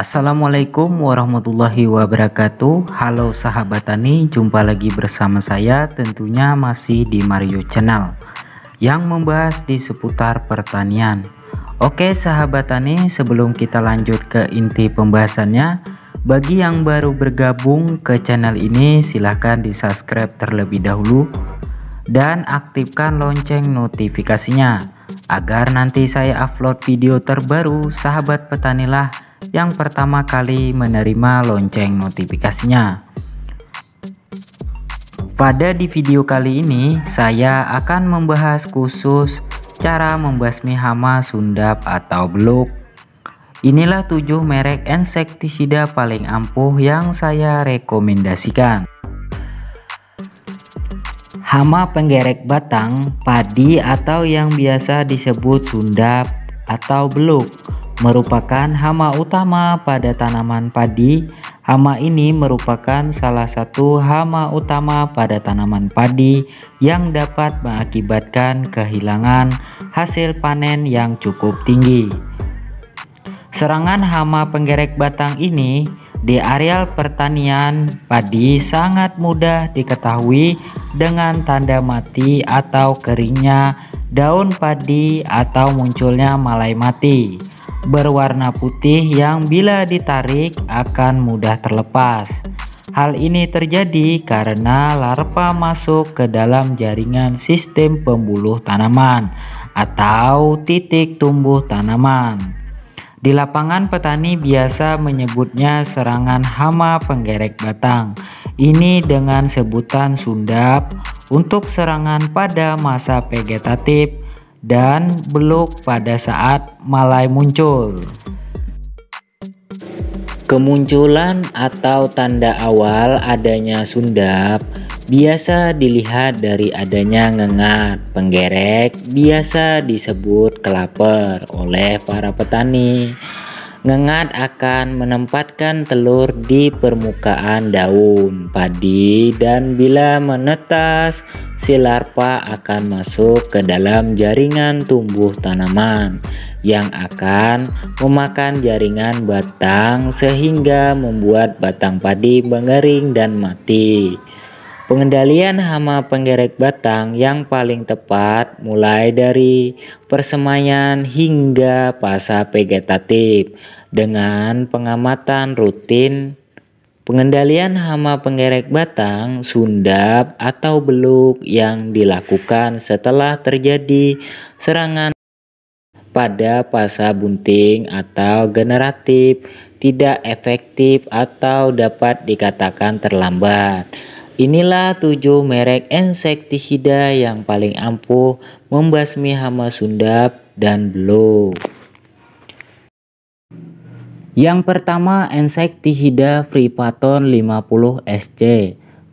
Assalamualaikum warahmatullahi wabarakatuh Halo sahabat tani jumpa lagi bersama saya tentunya masih di Mario channel yang membahas di seputar pertanian Oke sahabat tani sebelum kita lanjut ke inti pembahasannya bagi yang baru bergabung ke channel ini silahkan di subscribe terlebih dahulu dan aktifkan lonceng notifikasinya agar nanti saya upload video terbaru sahabat petanilah yang pertama kali menerima lonceng notifikasinya. Pada di video kali ini, saya akan membahas khusus cara membasmi hama sundap atau beluk. Inilah 7 merek insektisida paling ampuh yang saya rekomendasikan. Hama penggerek batang, padi atau yang biasa disebut sundap atau beluk merupakan hama utama pada tanaman padi. Hama ini merupakan salah satu hama utama pada tanaman padi yang dapat mengakibatkan kehilangan hasil panen yang cukup tinggi. Serangan hama penggerek batang ini di areal pertanian padi sangat mudah diketahui dengan tanda mati atau keringnya daun padi atau munculnya malai mati berwarna putih yang bila ditarik akan mudah terlepas. Hal ini terjadi karena larva masuk ke dalam jaringan sistem pembuluh tanaman atau titik tumbuh tanaman. Di lapangan petani biasa menyebutnya serangan hama penggerek batang. Ini dengan sebutan sundap untuk serangan pada masa vegetatif dan beluk pada saat malai muncul. Kemunculan atau tanda awal adanya sundap biasa dilihat dari adanya ngengat penggerek biasa disebut kelaper oleh para petani Ngengat akan menempatkan telur di permukaan daun padi dan bila menetas, si larva akan masuk ke dalam jaringan tumbuh tanaman yang akan memakan jaringan batang sehingga membuat batang padi mengering dan mati. Pengendalian hama penggerek batang yang paling tepat mulai dari persemaian hingga fase vegetatif dengan pengamatan rutin pengendalian hama penggerek batang, sundap atau beluk yang dilakukan setelah terjadi serangan pada fase bunting atau generatif tidak efektif atau dapat dikatakan terlambat. Inilah tujuh merek insektisida yang paling ampuh membasmi hama sundap dan blow. Yang pertama insektisida Fripaton 50 SC.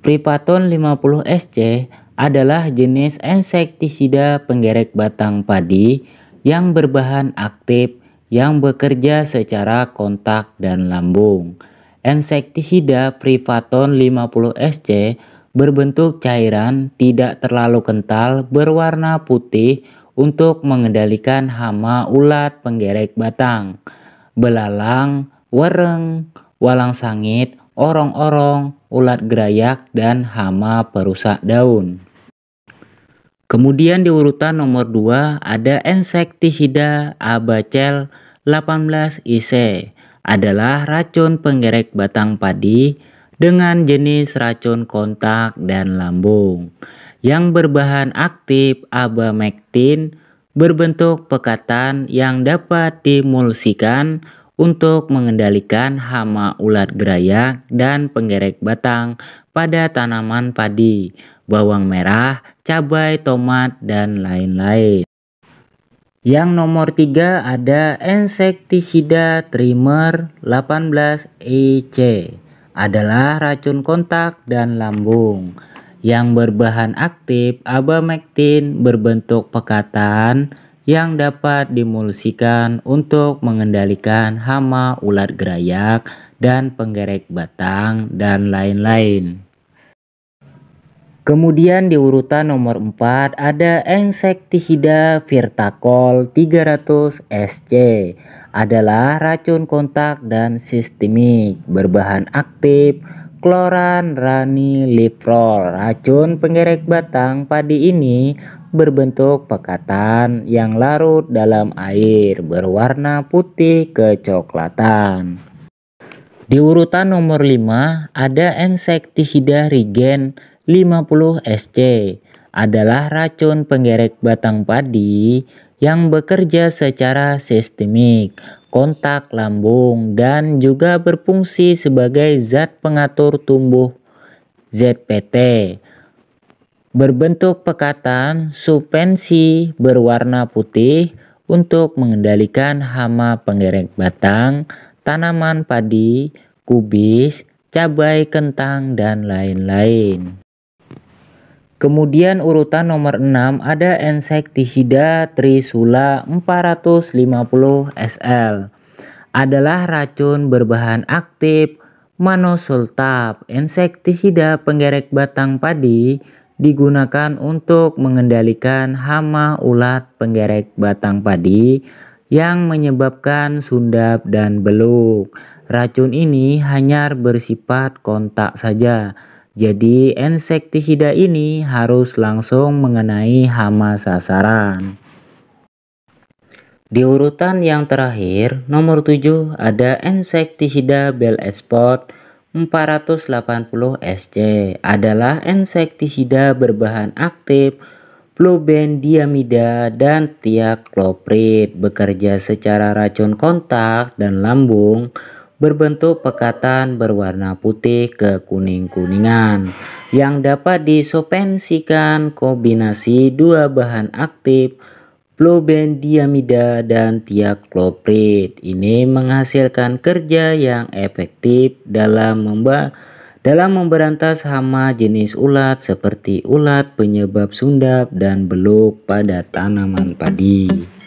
Fripaton 50 SC adalah jenis insektisida penggerek batang padi yang berbahan aktif yang bekerja secara kontak dan lambung Insektisida Privaton 50 SC berbentuk cairan tidak terlalu kental berwarna putih untuk mengendalikan hama ulat penggerek batang, belalang, wereng, walang sangit, orong-orong, ulat gerayak, dan hama perusak daun. Kemudian di urutan nomor 2 ada insektisida abacel 18 IC adalah racun penggerek batang padi dengan jenis racun kontak dan lambung yang berbahan aktif abamektin berbentuk pekatan yang dapat dimulsikan untuk mengendalikan hama ulat geraya dan penggerek batang pada tanaman padi, bawang merah, cabai, tomat, dan lain-lain. Yang nomor 3 ada insektisida trimer 18EC e adalah racun kontak dan lambung yang berbahan aktif abamektin berbentuk pekatan yang dapat dimulsikan untuk mengendalikan hama ulat gerayak dan penggerek batang dan lain-lain. Kemudian di urutan nomor 4 ada insektisida Virtacol 300 SC adalah racun kontak dan sistemik berbahan aktif kloran rani raniliprol. Racun penggerek batang padi ini berbentuk pekatan yang larut dalam air berwarna putih kecoklatan. Di urutan nomor 5 ada insektisida rigen 50 SC adalah racun penggerek batang padi yang bekerja secara sistemik, kontak lambung, dan juga berfungsi sebagai zat pengatur tumbuh ZPT. Berbentuk pekatan, suspensi berwarna putih untuk mengendalikan hama penggerek batang, tanaman padi, kubis, cabai, kentang, dan lain-lain. Kemudian urutan nomor 6 ada insektisida Trisula 450 SL. Adalah racun berbahan aktif manosultab. Insektisida penggerek batang padi digunakan untuk mengendalikan hama ulat penggerek batang padi yang menyebabkan sundap dan beluk. Racun ini hanya bersifat kontak saja jadi insektisida ini harus langsung mengenai hama sasaran. Di urutan yang terakhir, nomor 7 ada insektisida Bell Esport 480 SC adalah insektisida berbahan aktif flubendiamida dan tiakloprid bekerja secara racun kontak dan lambung berbentuk pekatan berwarna putih ke kuning-kuningan yang dapat disopensikan kombinasi dua bahan aktif diamida dan tiakloprid ini menghasilkan kerja yang efektif dalam memba dalam memberantas hama jenis ulat seperti ulat penyebab sundap dan beluk pada tanaman padi.